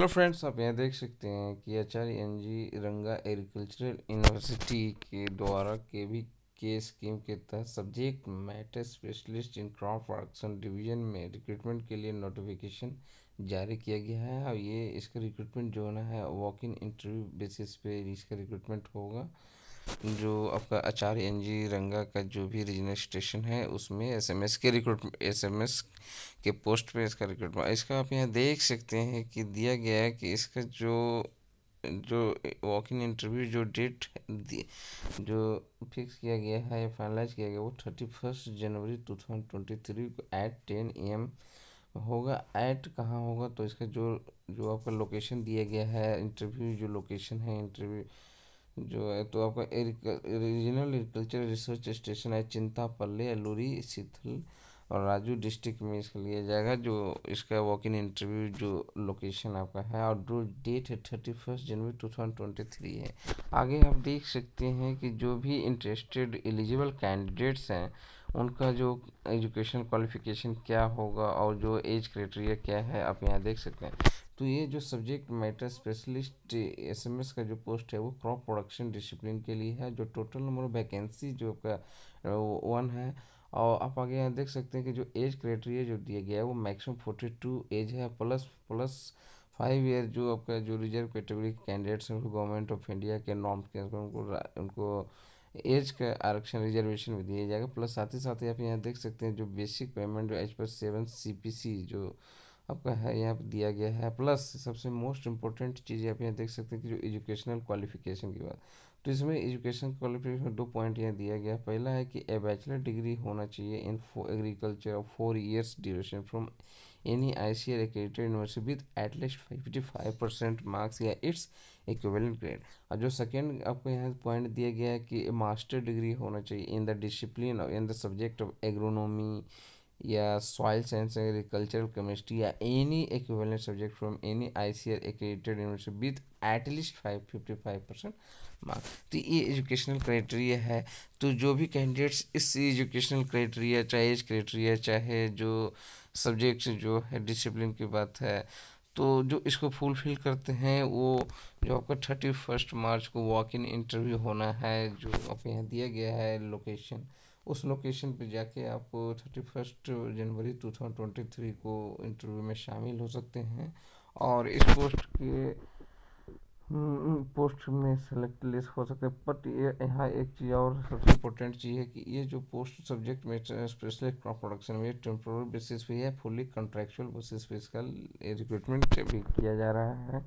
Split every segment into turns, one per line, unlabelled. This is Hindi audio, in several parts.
हेलो फ्रेंड्स आप यहाँ देख सकते हैं कि आचार्य एन जी रंगा एग्रीकल्चरल यूनिवर्सिटी के द्वारा के भी के स्कीम के तहत subject matter specialist in crop production division में रिक्रूटमेंट के लिए नोटिफिकेशन जारी किया गया है और ये इसका रिक्रूटमेंट जो होना है वॉक इन इंटरव्यू बेसिस पे इसका रिक्रूटमेंट होगा जो आपका आचार्य एन जी रंगा का जो भी रीजनल स्टेशन है उसमें एसएमएस के रिक्रूटमेंट एसएमएस के पोस्ट पे इसका रिक्रूटमेंट इसका आप यहाँ देख सकते हैं कि दिया गया है कि इसका जो जो वॉक इन इंटरव्यू जो डेट जो फिक्स किया गया है या फाइनलाइज किया गया वो थर्टी फर्स्ट जनवरी टू थाउजेंड ट्वेंटी थ्री को एट टेन ए एम होगा एट कहाँ होगा तो इसका जो जो आपका लोकेशन दिया गया है इंटरव्यू जो लोकेशन है इंटरव्यू जो है तो आपका रीजनल एग्रीकल्चर रिसर्च स्टेशन है चिंतापल्ली अलूरी शीतल और राजू डिस्ट्रिक्ट में इसका लिया जाएगा जो इसका वॉक इन इंटरव्यू जो लोकेशन आपका है और जो डेट है थर्टी फर्स्ट जनवरी टू थाउजेंड ट्वेंटी थ्री है आगे आप देख सकते हैं कि जो भी इंटरेस्टेड एलिजिबल कैंडिडेट्स हैं उनका जो एजुकेशन क्वालिफिकेशन क्या होगा और जो एज क्राइटेरिया क्या है आप यहाँ देख सकते हैं तो ये जो सब्जेक्ट मैटर स्पेशलिस्ट एसएमएस का जो पोस्ट है वो क्रॉप प्रोडक्शन डिसिप्लिन के लिए है जो टोटल नंबर ऑफ वैकेंसी जो आपका वन है और आप आगे यहाँ देख सकते हैं कि जो एज क्राइटेरिया जो दिया गया है वो मैक्सिमम फोर्टी टू एज है प्लस प्लस फाइव ईयर जो आपका जो रिजर्व कैटेगरी के कैंडिडेट्स हैं गवर्नमेंट ऑफ इंडिया के नॉर्म्स के उनको उनको एज का आरक्षण रिजर्वेशन भी दिया जाएगा प्लस साथ ही साथ आप यहाँ देख सकते हैं जो बेसिक पेमेंट जो एज पर सेवन सी जो आपका है यहाँ पर दिया गया है प्लस सबसे मोस्ट इंपॉर्टेंट चीज़ आप यहाँ देख सकते हैं कि जो एजुकेशनल क्वालिफिकेशन की बात तो इसमें एजुकेशन क्वालिफिकेशन दो पॉइंट यहाँ दिया गया है पहला है कि ए बैचलर डिग्री होना चाहिए in agriculture of four years duration from any I C R accredited university with at least fifty five percent marks या इट्स इक्विवेलेंट ग्रेड और जो सेकेंड आपको यहाँ पॉइंट दिया गया है कि मास्टर डिग्री होना चाहिए in the discipline in the subject of agronomy या सॉइल साइंस एग्रीकल्चरल केमिस्ट्री या any equivalent subject from any I C R accredited university with at least five fifty five percent marks तो ये एजुकेशनल क्राइटेरिया है तो जो भी कैंडिडेट्स इस एजुकेशनल क्राइटेरिया चाहे एज क्राइटेरिया चाहे जो सब्जेक्ट जो है डिसिप्लिन की बात है तो जो इसको फुलफिल करते हैं वो जो आपका थर्टी फर्स्ट मार्च को वॉक इन इंटरव्यू होना है जो आपके यहाँ दिया गया है लोकेशन उस लोकेशन पे जाके आप थर्टी फर्स्ट जनवरी टू थाउजेंड ट्वेंटी थ्री को इंटरव्यू में शामिल हो सकते हैं और इस पोस्ट के पोस्ट हम्म, में सेलेक्ट लिस्ट हो सकते हैं बट ये यहाँ एक चीज़ और सबसे इम्पोर्टेंट चीज़ है कि ये जो पोस्ट सब्जेक्ट में स्पेशल प्रोडक्शन में टेम्प्रोरी बेसिस पे है फुली कॉन्ट्रेक्चुअल बेसिस पे इसका रिक्रूटमेंट भी किया जा रहा है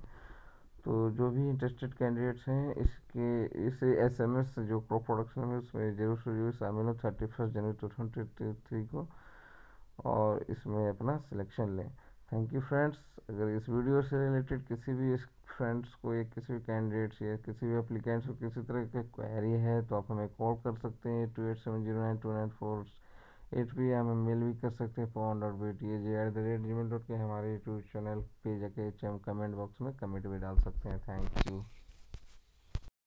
तो जो भी इंटरेस्टेड कैंडिडेट्स हैं इसके इस एस एम एस जो प्रो प्रोडक्शन में उसमें जरूर से जरूर शामिल हो थर्टी फर्स्ट जनवरी टू ट्वेंटी थ्री को और इसमें अपना सिलेक्शन लें थैंक यू फ्रेंड्स अगर इस वीडियो से रिलेटेड किसी भी इस फ्रेंड्स को या किसी भी कैंडिडेट्स या किसी भी अप्लीकेंट्स को किसी तरह की क्वेरी है तो आप हमें कॉल कर सकते हैं two eight seven zero nine two nine four H P हमें मेल भी कर सकते हैं phone dot B T G at the rate G mail dot के हमारे यूट्यूब चैनल पे जाके कमेंट बॉक्स में कमेंट भी डाल सकते हैं थैंक यू